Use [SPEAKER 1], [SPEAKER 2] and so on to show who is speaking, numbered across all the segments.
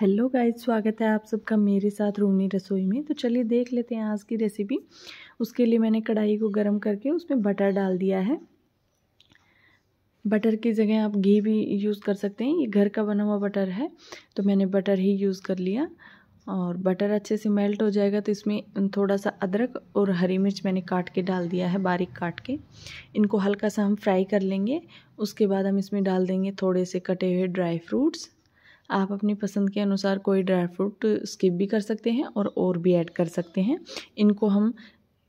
[SPEAKER 1] hello guys स्वागत है आप सबका मेरे साथ रोनी रसोई में तो चलिए देख लेते हैं आज की रेसिपी उसके लिए मैंने कढ़ाई को गर्म करके उसमें बटर डाल दिया है बटर की जगह आप घी भी यूज़ कर सकते हैं ये घर का बना हुआ बटर है तो मैंने बटर ही यूज़ कर लिया और बटर अच्छे से मेल्ट हो जाएगा तो इसमें थोड़ा सा अदरक और हरी मिर्च मैंने काट के डाल दिया है बारीक काट के इनको हल्का सा हम फ्राई कर लेंगे उसके बाद हम इसमें डाल देंगे थोड़े से कटे हुए ड्राई फ्रूट्स आप अपनी पसंद के अनुसार कोई ड्राई फ्रूट स्किप भी कर सकते हैं और और भी ऐड कर सकते हैं इनको हम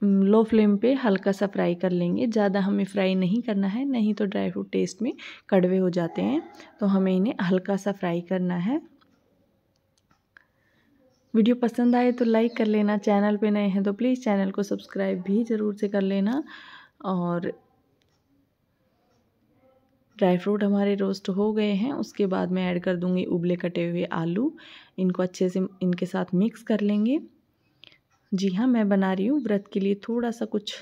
[SPEAKER 1] लो फ्लेम पे हल्का सा फ्राई कर लेंगे ज़्यादा हमें फ्राई नहीं करना है नहीं तो ड्राई फ्रूट टेस्ट में कड़वे हो जाते हैं तो हमें इन्हें हल्का सा फ्राई करना है वीडियो पसंद आए तो लाइक कर लेना चैनल पे नए हैं तो प्लीज़ चैनल को सब्सक्राइब भी ज़रूर से कर लेना और ड्राई फ्रूट हमारे रोस्ट हो गए हैं उसके बाद मैं ऐड कर दूंगी उबले कटे हुए आलू इनको अच्छे से इनके साथ मिक्स कर लेंगे जी हाँ मैं बना रही हूँ व्रत के लिए थोड़ा सा कुछ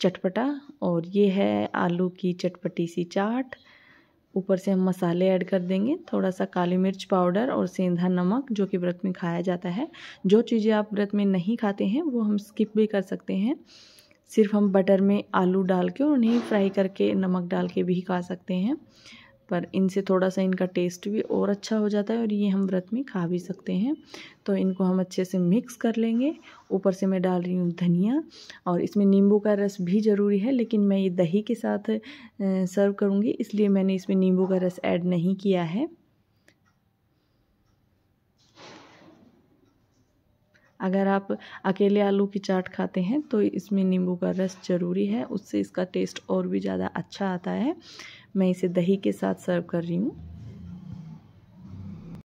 [SPEAKER 1] चटपटा और ये है आलू की चटपटी सी चाट ऊपर से हम मसाले ऐड कर देंगे थोड़ा सा काली मिर्च पाउडर और सेंधा नमक जो कि व्रत में खाया जाता है जो चीज़ें आप व्रत में नहीं खाते हैं वो हम स्किप भी कर सकते हैं सिर्फ हम बटर में आलू डाल के और उन्हें फ्राई करके नमक डाल के भी खा सकते हैं पर इनसे थोड़ा सा इनका टेस्ट भी और अच्छा हो जाता है और ये हम व्रत में खा भी सकते हैं तो इनको हम अच्छे से मिक्स कर लेंगे ऊपर से मैं डाल रही हूँ धनिया और इसमें नींबू का रस भी ज़रूरी है लेकिन मैं ये दही के साथ सर्व करूँगी इसलिए मैंने इसमें नींबू का रस ऐड नहीं किया है अगर आप अकेले आलू की चाट खाते हैं तो इसमें नींबू का रस ज़रूरी है उससे इसका टेस्ट और भी ज़्यादा अच्छा आता है मैं इसे दही के साथ सर्व कर रही हूँ